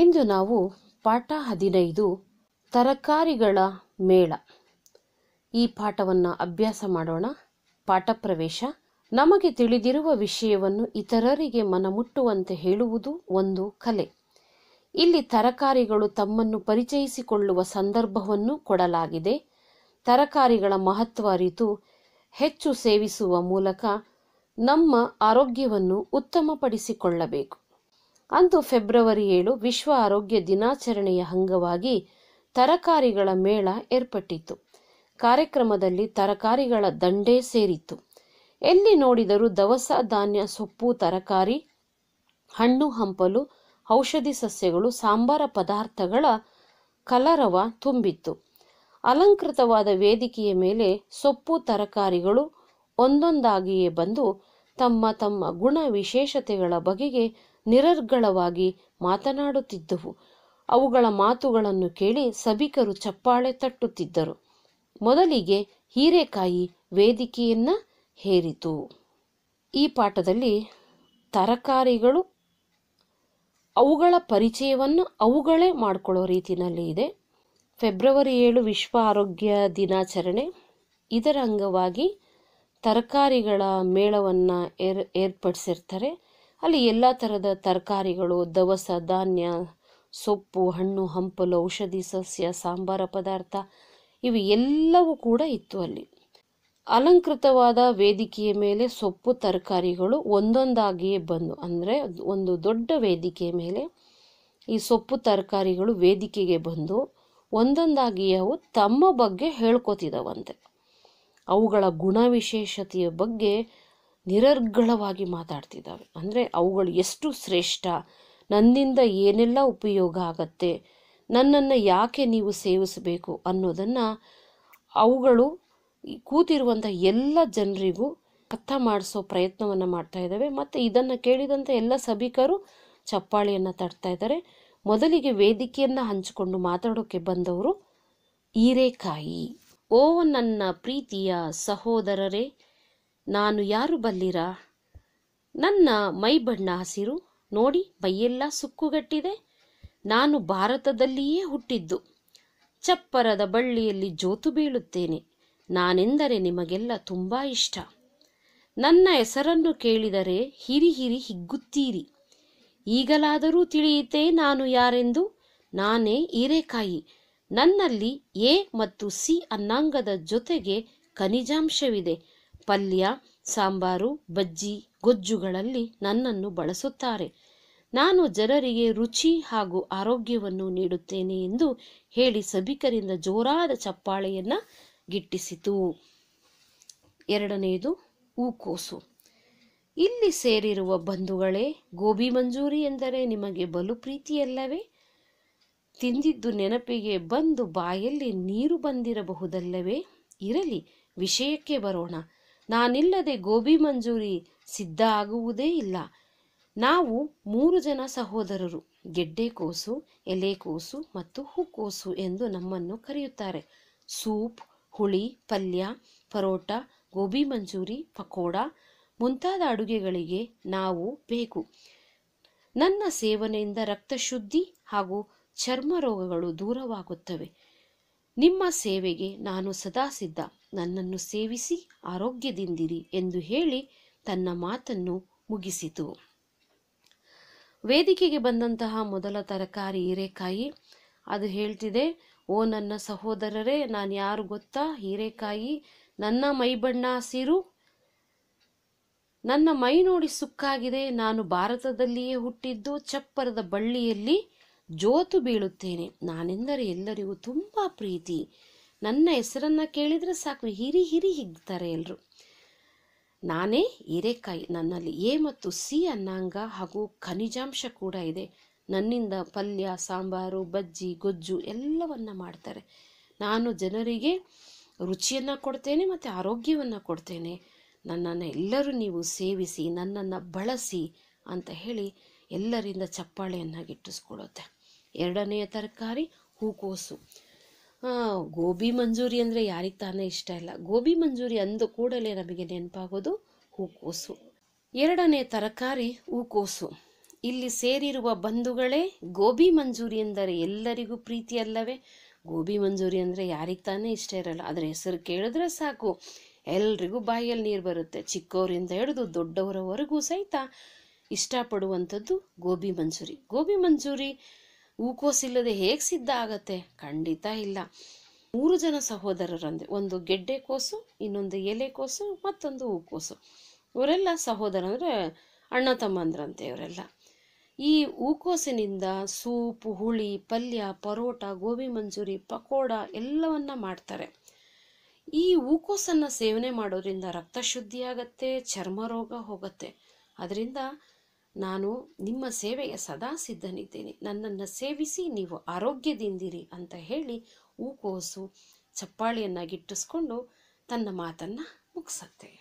ಇಂದು ನಾವು ಪಾಠ ಹದಿನೈದು ತರಕಾರಿಗಳ ಮೇಳ ಈ ಪಾಠವನ್ನು ಅಭ್ಯಾಸ ಮಾಡೋಣ ಪಾಠ ಪ್ರವೇಶ ನಮಗೆ ತಿಳಿದಿರುವ ವಿಷಯವನ್ನು ಇತರರಿಗೆ ಮನಮುಟ್ಟುವಂತೆ ಹೇಳುವುದು ಒಂದು ಕಲೆ ಇಲ್ಲಿ ತರಕಾರಿಗಳು ತಮ್ಮನ್ನು ಪರಿಚಯಿಸಿಕೊಳ್ಳುವ ಸಂದರ್ಭವನ್ನು ಕೊಡಲಾಗಿದೆ ತರಕಾರಿಗಳ ಮಹತ್ವ ಅರಿತು ಹೆಚ್ಚು ಸೇವಿಸುವ ಮೂಲಕ ನಮ್ಮ ಆರೋಗ್ಯವನ್ನು ಉತ್ತಮಪಡಿಸಿಕೊಳ್ಳಬೇಕು ಅಂದು ಫೆಬ್ರವರಿ ಏಳು ವಿಶ್ವ ಆರೋಗ್ಯ ದಿನಾಚರಣೆಯ ಅಂಗವಾಗಿ ತರಕಾರಿಗಳ ಮೇಳ ಏರ್ಪಟ್ಟಿತ್ತು ಕಾರ್ಯಕ್ರಮದಲ್ಲಿ ತರಕಾರಿಗಳ ದಂಡೆ ಸೇರಿತ್ತು ಎಲ್ಲಿ ನೋಡಿದರೂ ದವಸ ಧಾನ್ಯ ಸೊಪ್ಪು ತರಕಾರಿ ಹಣ್ಣು ಹಂಪಲು ಔಷಧಿ ಸಸ್ಯಗಳು ಸಾಂಬಾರ ಪದಾರ್ಥಗಳ ಕಲರವ ತುಂಬಿತ್ತು ಅಲಂಕೃತವಾದ ವೇದಿಕೆಯ ಮೇಲೆ ಸೊಪ್ಪು ತರಕಾರಿಗಳು ಒಂದೊಂದಾಗಿಯೇ ಬಂದು ತಮ್ಮ ತಮ್ಮ ಗುಣ ವಿಶೇಷತೆಗಳ ಬಗೆಗೆ ನಿರರ್ಗಳವಾಗಿ ಮಾತನಾಡುತ್ತಿದ್ದವು ಅವುಗಳ ಮಾತುಗಳನ್ನು ಕೇಳಿ ಸಭಿಕರು ಚಪ್ಪಾಳೆ ತಟ್ಟುತ್ತಿದ್ದರು ಮೊದಲಿಗೆ ಹೀರೆಕಾಯಿ ವೇದಿಕೆಯನ್ನ ಹೇರಿತು ಈ ಪಾಠದಲ್ಲಿ ತರಕಾರಿಗಳು ಅವುಗಳ ಪರಿಚಯವನ್ನು ಅವುಗಳೇ ಮಾಡಿಕೊಳ್ಳೋ ರೀತಿಯಲ್ಲಿ ಇದೆ ಫೆಬ್ರವರಿ ಏಳು ವಿಶ್ವ ಆರೋಗ್ಯ ದಿನಾಚರಣೆ ಇದರ ಅಂಗವಾಗಿ ತರಕಾರಿಗಳ ಮೇಳವನ್ನು ಏರ್ ಏರ್ಪಡಿಸಿರ್ತಾರೆ ಅಲ್ಲಿ ಎಲ್ಲ ಥರದ ತರಕಾರಿಗಳು ದವಸ ಧಾನ್ಯ ಸೊಪ್ಪು ಹಣ್ಣು ಹಂಪಲು ಔಷಧಿ ಸಸ್ಯ ಸಾಂಬಾರ ಪದಾರ್ಥ ಇವು ಎಲ್ಲವೂ ಕೂಡ ಇತ್ತು ಅಲ್ಲಿ ಅಲಂಕೃತವಾದ ವೇದಿಕೆಯ ಮೇಲೆ ಸೊಪ್ಪು ತರಕಾರಿಗಳು ಒಂದೊಂದಾಗಿಯೇ ಬಂದು ಅಂದರೆ ಒಂದು ದೊಡ್ಡ ವೇದಿಕೆಯ ಮೇಲೆ ಈ ಸೊಪ್ಪು ತರಕಾರಿಗಳು ವೇದಿಕೆಗೆ ಬಂದು ಒಂದೊಂದಾಗಿ ಅವು ತಮ್ಮ ಬಗ್ಗೆ ಹೇಳ್ಕೊತಿದ್ದಾವಂತೆ ಅವುಗಳ ಗುಣವಿಶೇಷತೆಯ ಬಗ್ಗೆ ನಿರರ್ಗಳವಾಗಿ ಮಾತಾಡ್ತಿದ್ದಾವೆ ಅಂದರೆ ಅವುಗಳು ಎಷ್ಟು ಶ್ರೇಷ್ಠ ನನ್ನಿಂದ ಏನೆಲ್ಲ ಉಪಯೋಗ ಆಗತ್ತೆ ನನ್ನನ್ನು ಯಾಕೆ ನೀವು ಸೇವಿಸಬೇಕು ಅನ್ನೋದನ್ನು ಅವುಗಳು ಕೂತಿರುವಂಥ ಎಲ್ಲ ಜನರಿಗೂ ಅರ್ಥ ಮಾಡಿಸೋ ಪ್ರಯತ್ನವನ್ನು ಮಾಡ್ತಾ ಇದ್ದಾವೆ ಮತ್ತು ಇದನ್ನು ಕೇಳಿದಂಥ ಎಲ್ಲ ಸಭಿಕರು ಚಪ್ಪಾಳಿಯನ್ನು ತಡ್ತಾ ಇದ್ದಾರೆ ಮೊದಲಿಗೆ ವೇದಿಕೆಯನ್ನು ಹಂಚಿಕೊಂಡು ಮಾತಾಡೋಕ್ಕೆ ಬಂದವರು ಹೀರೆಕಾಯಿ ಓ ನನ್ನ ಪ್ರೀತಿಯ ಸಹೋದರರೇ ನಾನು ಯಾರು ಬಲ್ಲಿರ ನನ್ನ ಮೈ ಬಣ್ಣ ಹಸಿರು ನೋಡಿ ಮೈಯೆಲ್ಲ ಸುಕ್ಕುಗಟ್ಟಿದೆ ನಾನು ಭಾರತದಲ್ಲಿಯೇ ಹುಟ್ಟಿದ್ದು ಚಪ್ಪರದ ಬಳ್ಳಿಯಲ್ಲಿ ಜೋತು ಬೀಳುತ್ತೇನೆ ನಾನೆಂದರೆ ನಿಮಗೆಲ್ಲ ತುಂಬ ಇಷ್ಟ ನನ್ನ ಹೆಸರನ್ನು ಕೇಳಿದರೆ ಹಿರಿ ಹಿರಿ ಹಿಗ್ಗುತ್ತೀರಿ ಈಗಲಾದರೂ ತಿಳಿಯಿತೇ ನಾನು ಯಾರೆಂದು ನಾನೇ ಹೀರೆಕಾಯಿ ನನ್ನಲ್ಲಿ ಎ ಮತ್ತು ಸಿ ಅನ್ನಾಂಗದ ಜೊತೆಗೆ ಖನಿಜಾಂಶವಿದೆ ಪಲ್ಯ ಸಾಂಬಾರು ಬಜ್ಜಿ ಗೊಜ್ಜುಗಳಲ್ಲಿ ನನ್ನನ್ನು ಬಳಸುತ್ತಾರೆ ನಾನು ಜನರಿಗೆ ರುಚಿ ಹಾಗೂ ಆರೋಗ್ಯವನ್ನು ನೀಡುತ್ತೇನೆ ಎಂದು ಹೇಳಿ ಸಭಿಕರಿಂದ ಜೋರಾದ ಚಪ್ಪಾಳೆಯನ್ನ ಗಿಟ್ಟಿಸಿತು ಎರಡನೆಯದು ಹೂಕೋಸು ಇಲ್ಲಿ ಸೇರಿರುವ ಬಂಧುಗಳೇ ಗೋಬಿ ಮಂಜೂರಿ ಎಂದರೆ ನಿಮಗೆ ಬಲು ಪ್ರೀತಿಯಲ್ಲವೇ ತಿಂದಿದ್ದು ನೆನಪಿಗೆ ಬಂದು ಬಾಯಲ್ಲಿ ನೀರು ಬಂದಿರಬಹುದಲ್ಲವೇ ಇರಲಿ ವಿಷಯಕ್ಕೆ ಬರೋಣ ನಾನಿಲ್ಲದೆ ಗೋಬಿ ಮಂಜೂರಿ ಸಿದ್ಧ ಆಗುವುದೇ ಇಲ್ಲ ನಾವು ಮೂರು ಜನ ಸಹೋದರರು ಗೆಡ್ಡೆಕೋಸು ಎಲೆಕೋಸು ಮತ್ತು ಹೂಕೋಸು ಎಂದು ನಮ್ಮನ್ನು ಕರೆಯುತ್ತಾರೆ ಸೂಪ್ ಹುಳಿ ಪಲ್ಯ ಪರೋಟ ಗೋಬಿ ಮಂಜೂರಿ ಪಕೋಡ ಮುಂತಾದ ಅಡುಗೆಗಳಿಗೆ ನಾವು ಬೇಕು ನನ್ನ ಸೇವನೆಯಿಂದ ರಕ್ತ ಶುದ್ಧಿ ಹಾಗೂ ಚರ್ಮ ರೋಗಗಳು ದೂರವಾಗುತ್ತವೆ ನಿಮ್ಮ ಸೇವೆಗೆ ನಾನು ಸದಾ ಸಿದ್ಧ ನನ್ನನ್ನು ಸೇವಿಸಿ ಆರೋಗ್ಯದಿಂದಿರಿ ಎಂದು ಹೇಳಿ ತನ್ನ ಮಾತನ್ನು ಮುಗಿಸಿತು ವೇದಿಕೆಗೆ ಬಂದಂತಹ ಮೊದಲ ತರಕಾರಿ ಹೀರೆಕಾಯಿ ಅದು ಹೇಳ್ತಿದೆ ಓ ನನ್ನ ಸಹೋದರರೇ ನಾನು ಯಾರು ಗೊತ್ತಾ ಹೀರೆಕಾಯಿ ನನ್ನ ಬಣ್ಣ ಹಸಿರು ನನ್ನ ಮೈ ನೋಡಿ ಸುಕ್ಕಾಗಿದೆ ನಾನು ಭಾರತದಲ್ಲಿಯೇ ಹುಟ್ಟಿದ್ದು ಚಪ್ಪರದ ಬಳ್ಳಿಯಲ್ಲಿ ಜೋತು ಬೀಳುತ್ತೇನೆ ನಾನೆಂದರೆ ಎಲ್ಲರಿಗೂ ತುಂಬ ಪ್ರೀತಿ ನನ್ನ ಹೆಸರನ್ನು ಕೇಳಿದರೆ ಸಾಕು ಹಿರಿ ಹಿರಿ ಹಿಗ್ತಾರೆ ಎಲ್ಲರೂ ನಾನೇ ಹೀರೆಕಾಯಿ ನನ್ನಲ್ಲಿ ಎ ಮತ್ತು ಸಿ ಅನ್ನಾಂಗ ಹಾಗೂ ಖನಿಜಾಂಶ ಕೂಡ ಇದೆ ನನ್ನಿಂದ ಪಲ್ಯ ಸಾಂಬಾರು ಬಜ್ಜಿ ಗೊಜ್ಜು ಎಲ್ಲವನ್ನು ಮಾಡ್ತಾರೆ ನಾನು ಜನರಿಗೆ ರುಚಿಯನ್ನು ಕೊಡ್ತೇನೆ ಮತ್ತು ಆರೋಗ್ಯವನ್ನು ಕೊಡ್ತೇನೆ ನನ್ನನ್ನು ಎಲ್ಲರೂ ನೀವು ಸೇವಿಸಿ ನನ್ನನ್ನು ಬಳಸಿ ಅಂತ ಹೇಳಿ ಎಲ್ಲರಿಂದ ಚಪ್ಪಾಳೆಯನ್ನು ಗಿಟ್ಟಿಸ್ಕೊಳ್ಳುತ್ತೆ ಎರಡನೆಯ ತರಕಾರಿ ಹೂಕೋಸು ಗೋಬಿ ಮಂಜೂರಿ ಅಂದರೆ ಯಾರಿಗೆ ತಾನೇ ಇಷ್ಟ ಇಲ್ಲ ಗೋಬಿ ಮಂಜೂರಿ ಅಂದ ಕೂಡಲೇ ನಮಗೆ ನೆನಪಾಗೋದು ಹೂಕೋಸು ಎರಡನೇ ತರಕಾರಿ ಹೂಕೋಸು ಇಲ್ಲಿ ಸೇರಿರುವ ಬಂಧುಗಳೇ ಗೋಬಿ ಮಂಜೂರಿ ಎಂದರೆ ಎಲ್ಲರಿಗೂ ಪ್ರೀತಿ ಅಲ್ಲವೇ ಗೋಬಿ ಮಂಜೂರಿ ಅಂದರೆ ಯಾರಿಗೆ ತಾನೇ ಇಷ್ಟ ಇರಲ್ಲ ಅದರ ಹೆಸರು ಕೇಳಿದ್ರೆ ಸಾಕು ಎಲ್ರಿಗೂ ಬಾಯಲ್ಲಿ ನೀರು ಬರುತ್ತೆ ಚಿಕ್ಕವರಿಂದ ಹಿಡಿದು ದೊಡ್ಡವರವರೆಗೂ ಸಹಿತ ಇಷ್ಟಪಡುವಂಥದ್ದು ಗೋಬಿ ಮಂಜೂರಿ ಗೋಬಿ ಮಂಜೂರಿ ಹೂಕೋಸಿಲ್ಲದೆ ಹೇಗೆ ಸಿದ್ಧ ಆಗತ್ತೆ ಖಂಡಿತ ಇಲ್ಲ ಮೂರು ಜನ ಸಹೋದರರಂದೆ ಒಂದು ಗೆಡ್ಡೆ ಕೋಸು ಇನ್ನೊಂದು ಎಲೆಕೋಸು ಮತ್ತೊಂದು ಹೂಕೋಸು ಇವರೆಲ್ಲ ಸಹೋದರ ಅಂದರೆ ಅಣ್ಣ ತಮ್ಮಂದ್ರಂತೆ ಇವರೆಲ್ಲ ಈ ಹೂಕೋಸಿನಿಂದ ಸೂಪ್ ಹುಳಿ ಪಲ್ಯ ಪರೋಟ ಗೋಬಿ ಮಂಚೂರಿ ಪಕೋಡ ಎಲ್ಲವನ್ನ ಮಾಡ್ತಾರೆ ಈ ಹೂಕೋಸನ್ನು ಸೇವನೆ ಮಾಡೋದ್ರಿಂದ ರಕ್ತ ಶುದ್ಧಿ ಆಗತ್ತೆ ಚರ್ಮ ರೋಗ ಹೋಗುತ್ತೆ ಅದರಿಂದ ನಾನು ನಿಮ್ಮ ಸೇವೆಯ ಸದಾ ಸಿದ್ಧನಿದ್ದೇನೆ ನನ್ನನ್ನು ಸೇವಿಸಿ ನೀವು ಆರೋಗ್ಯದಿಂದಿರಿ ಅಂತ ಹೇಳಿ ಹೂಕೋಸು ಚಪ್ಪಾಳಿಯನ್ನು ಗಿಟ್ಟಿಸ್ಕೊಂಡು ತನ್ನ ಮಾತನ್ನು ಮುಗಿಸತ್ತೆ